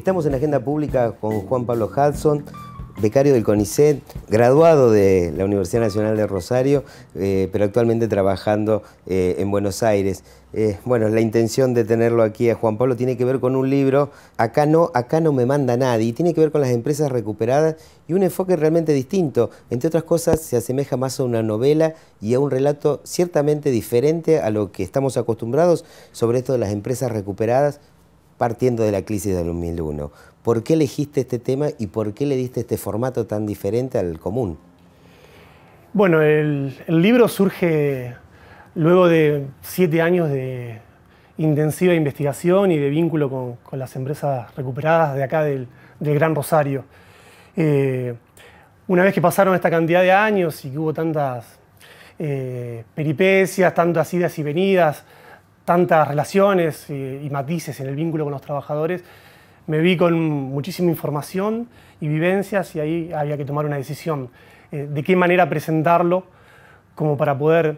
Estamos en agenda pública con Juan Pablo Hudson, becario del CONICET, graduado de la Universidad Nacional de Rosario, eh, pero actualmente trabajando eh, en Buenos Aires. Eh, bueno, la intención de tenerlo aquí a Juan Pablo tiene que ver con un libro, Acá no, acá no me manda nadie, tiene que ver con las empresas recuperadas y un enfoque realmente distinto. Entre otras cosas, se asemeja más a una novela y a un relato ciertamente diferente a lo que estamos acostumbrados sobre esto de las empresas recuperadas partiendo de la crisis del 2001. ¿Por qué elegiste este tema y por qué le diste este formato tan diferente al común? Bueno, el, libro surge luego de siete años de intensiva investigación y de vínculo con, las empresas recuperadas de acá del, Gran Rosario. Eh, una vez que pasaron esta cantidad de años y que hubo tantas eh, peripecias, tantas idas y venidas, tantas relaciones y, matices en el vínculo con los trabajadores, me vi con muchísima información y vivencias y ahí había que tomar una decisión eh, de qué manera presentarlo como para poder,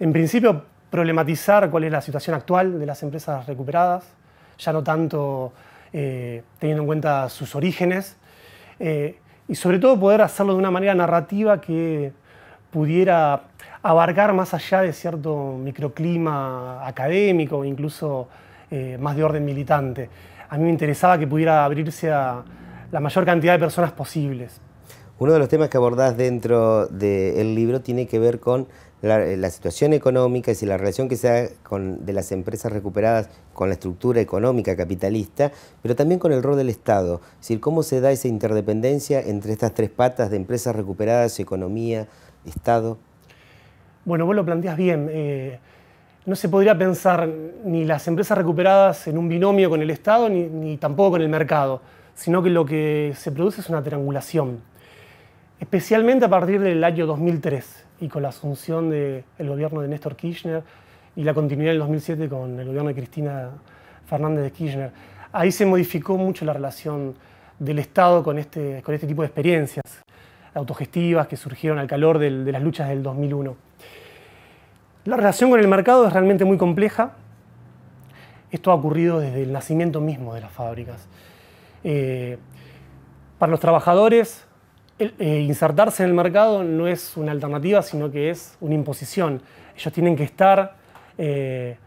en principio, problematizar cuál es la situación actual de las empresas recuperadas, ya no tanto eh, teniendo en cuenta sus orígenes, eh, y sobre todo poder hacerlo de una manera narrativa que pudiera abarcar más allá de cierto microclima académico, incluso eh, más de orden militante. A mí me interesaba que pudiera abrirse a la mayor cantidad de personas posibles. Uno de los temas que abordás dentro del libro tiene que ver con la, situación económica y la relación que se da de las empresas recuperadas con la estructura económica capitalista, pero también con el rol del Estado. Es decir, cómo se da esa interdependencia entre estas tres patas de empresas recuperadas, economía, Estado. Bueno, vos lo planteas bien. Eh, no se podría pensar ni las empresas recuperadas en un binomio con el Estado ni, tampoco con el mercado, sino que lo que se produce es una triangulación. Especialmente a partir del año 2003 y con la asunción del gobierno de Néstor Kirchner y la continuidad del 2007 con el gobierno de Cristina Fernández de Kirchner. Ahí se modificó mucho la relación del Estado con este, este tipo de experiencias autogestivas que surgieron al calor de las luchas del 2001. La relación con el mercado es realmente muy compleja. Esto ha ocurrido desde el nacimiento mismo de las fábricas. Eh, para los trabajadores, eh, insertarse en el mercado no es una alternativa, sino que es una imposición. Ellos tienen que estar eh,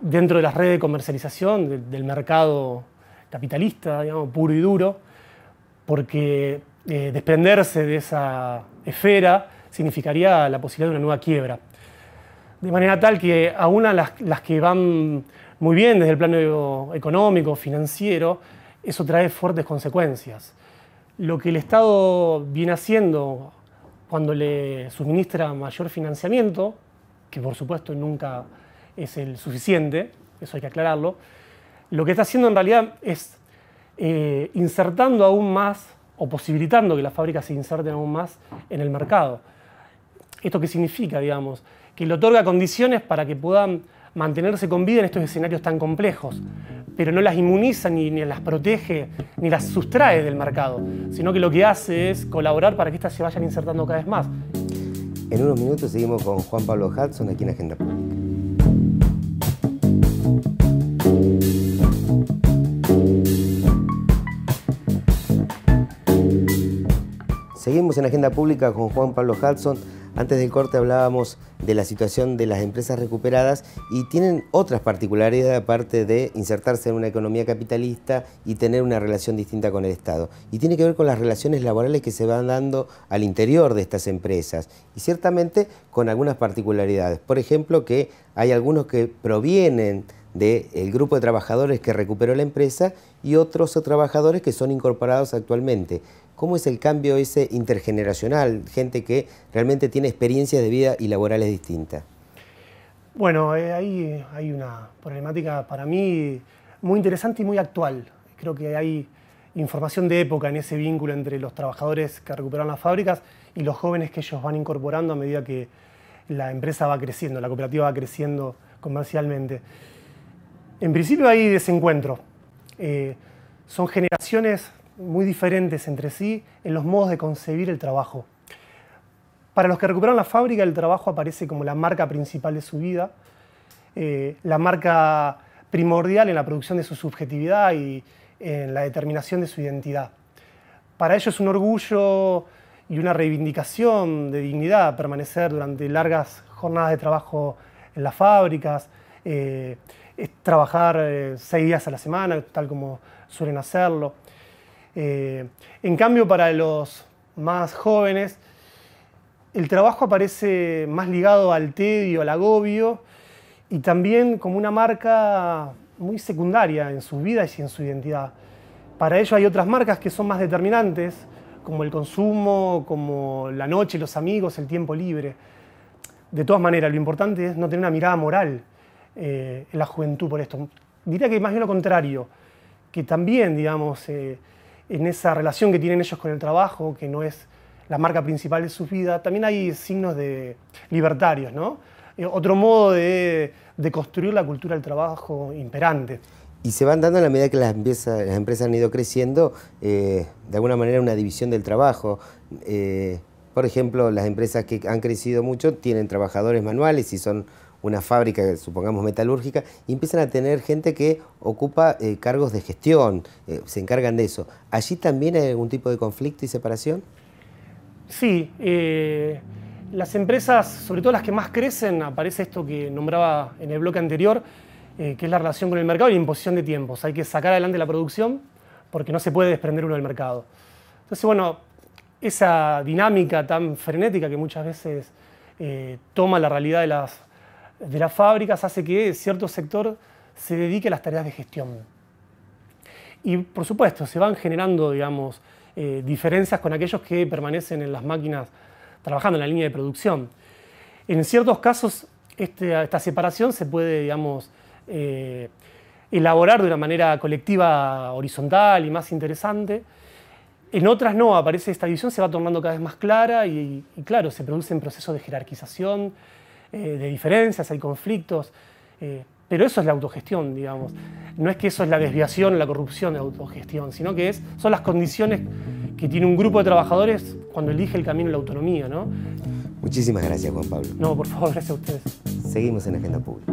dentro de las redes de comercialización del mercado capitalista, digamos, puro y duro, porque desprenderse de esa esfera significaría la posibilidad de una nueva quiebra de manera tal que aún a las, las que van muy bien desde el plano económico, financiero, eso trae fuertes consecuencias. Lo que el Estado viene haciendo cuando le suministra mayor financiamiento, que por supuesto nunca es el suficiente, eso hay que aclararlo, lo que está haciendo en realidad es eh, insertando aún más o posibilitando que las fábricas se inserten aún más en el mercado. ¿Esto qué significa, digamos? que le otorga condiciones para que puedan mantenerse con vida en estos escenarios tan complejos, pero no las inmuniza ni, las protege ni las sustrae del mercado, sino que lo que hace es colaborar para que éstas se vayan insertando cada vez más. En unos minutos seguimos con Juan Pablo Hudson aquí en Agenda Pública. Seguimos en Agenda Pública con Juan Pablo Hudson antes del corte hablábamos de la situación de las empresas recuperadas y tienen otras particularidades aparte de insertarse en una economía capitalista y tener una relación distinta con el Estado. Y tiene que ver con las relaciones laborales que se van dando al interior de estas empresas y ciertamente con algunas particularidades. Por ejemplo, que hay algunos que provienen del grupo de trabajadores que recuperó la empresa y otros trabajadores que son incorporados actualmente. ¿Cómo es el cambio ese intergeneracional, gente que realmente tiene experiencias de vida y laborales distintas? Bueno, eh, ahí hay una problemática para mí muy interesante y muy actual. Creo que hay información de época en ese vínculo entre los trabajadores que recuperan las fábricas y los jóvenes que ellos van incorporando a medida que la empresa va creciendo, la cooperativa va creciendo comercialmente. En principio hay desencuentro. Eh, son generaciones muy diferentes entre sí en los modos de concebir el trabajo. Para los que recuperaron la fábrica, el trabajo aparece como la marca principal de su vida, eh, la marca primordial en la producción de su subjetividad y en la determinación de su identidad. Para ellos es un orgullo y una reivindicación de dignidad permanecer durante largas jornadas de trabajo en las fábricas, eh, es trabajar eh, seis días a la semana, tal como suelen hacerlo. Eh, en cambio, para los más jóvenes, el trabajo aparece más ligado al tedio, al agobio y también como una marca muy secundaria en su vida y en su identidad. Para ello hay otras marcas que son más determinantes, como el consumo, como la noche, los amigos, el tiempo libre. De todas maneras, lo importante es no tener una mirada moral eh, en la juventud por esto. Diría que más bien lo contrario, que también, digamos, eh, en esa relación que tienen ellos con el trabajo, que no es la marca principal de su vida, también hay signos de libertarios, ¿no? Eh, otro modo de, construir la cultura del trabajo imperante y se van dando a la medida que las, empresas, las empresas han ido creciendo, de alguna manera una división del trabajo. por ejemplo, las empresas que han crecido mucho tienen trabajadores manuales y son una fábrica, supongamos metalúrgica, y empiezan a tener gente que ocupa eh, cargos de gestión, eh, se encargan de eso. ¿Allí también hay algún tipo de conflicto y separación? Sí, eh, las empresas, sobre todo las que más crecen, aparece esto que nombraba en el bloque anterior, que es la relación con el mercado y la imposición de tiempos. Hay que sacar adelante la producción porque no se puede desprender uno del mercado. Entonces, bueno, esa dinámica tan frenética que muchas veces toma la realidad de las de las fábricas hace que cierto sector se dedique a las tareas de gestión. Y por supuesto, se van generando, digamos, eh, diferencias con aquellos que permanecen en las máquinas trabajando en la línea de producción. En ciertos casos, este, esta separación se puede, digamos, eh, elaborar de una manera colectiva, horizontal y más interesante. En otras no, aparece esta división, se va tornando cada vez más clara y, y claro, se producen procesos de jerarquización, eh, de diferencias, hay conflictos, eh, pero eso es la autogestión, digamos. No es que eso es la desviación, la corrupción de autogestión, sino que son las condiciones que tiene un grupo de trabajadores cuando elige el camino de la autonomía. Muchísimas gracias, Juan Pablo. No, por favor, gracias a ustedes. Seguimos en Agenda Pública.